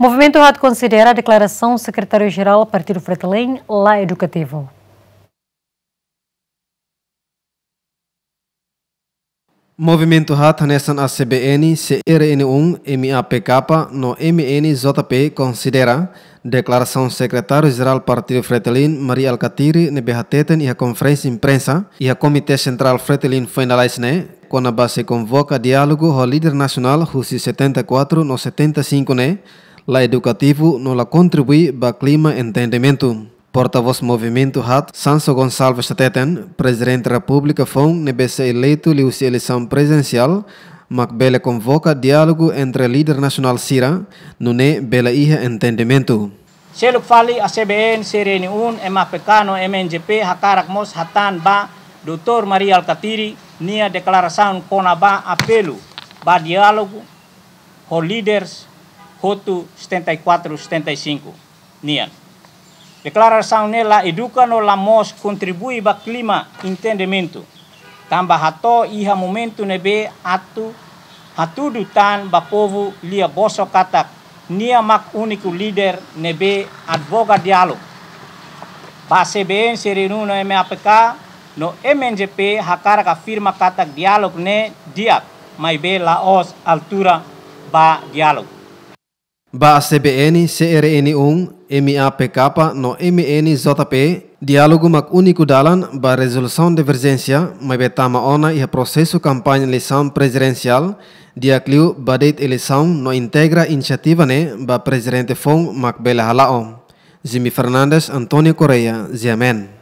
O Movimento Rato considera a declaração do secretário-geral do Partido Fretilin lá educativo. Movimento Hat Nessan ACBN, CRN1, MAPK no MNJP considera declaração do secretário-geral do Partido Fretilin, Maria Alcatiri, nebehateten e a conferência imprensa e a Comitê Central Fretilin finalize né, quando a base convoca diálogo ao líder nacional Rússia 74 no 75 né la educativo no la contribui ba clima entendimento. Porta-voz Movimento HAT, Sanso Gonçalves Teten, Presidente da República, foi nebese eleito liu-se eleição presidencial, mac bele convoca diálogo entre líder nacional Sira, nune bele iha entendimento. Seluk fali a CBN Sereni Un, e MAPK no e MNJP hakarak mos hatan ba, Dr. Maria Alcatiri, nia declaração kona ba apelo, ba diálogo, ho leaders. Hotu 74-75. E e Nian. Declaração nela educa no mos kontribui ba klima entendimento. Tamba hato iha momentu nebe atu hatudu dutan ba povo lia boso katak nia mak uniku ne nebe advoga dialog. Ba CBN serinu no MAPK no mnjp hakara ka firma katak dialog ne diak mai be laos altura ba dialog. Ba CBN CRN ung MAPK no MN JP diálogo mak uniku dalan ba resolução de ma mai betama ona e processo kampanye eleição presidencial dia ba date eleição no integra iniciativa ne ba presidente fon mak bela halaom. Jimmy Fernandes, Antonio Correa Ziamen.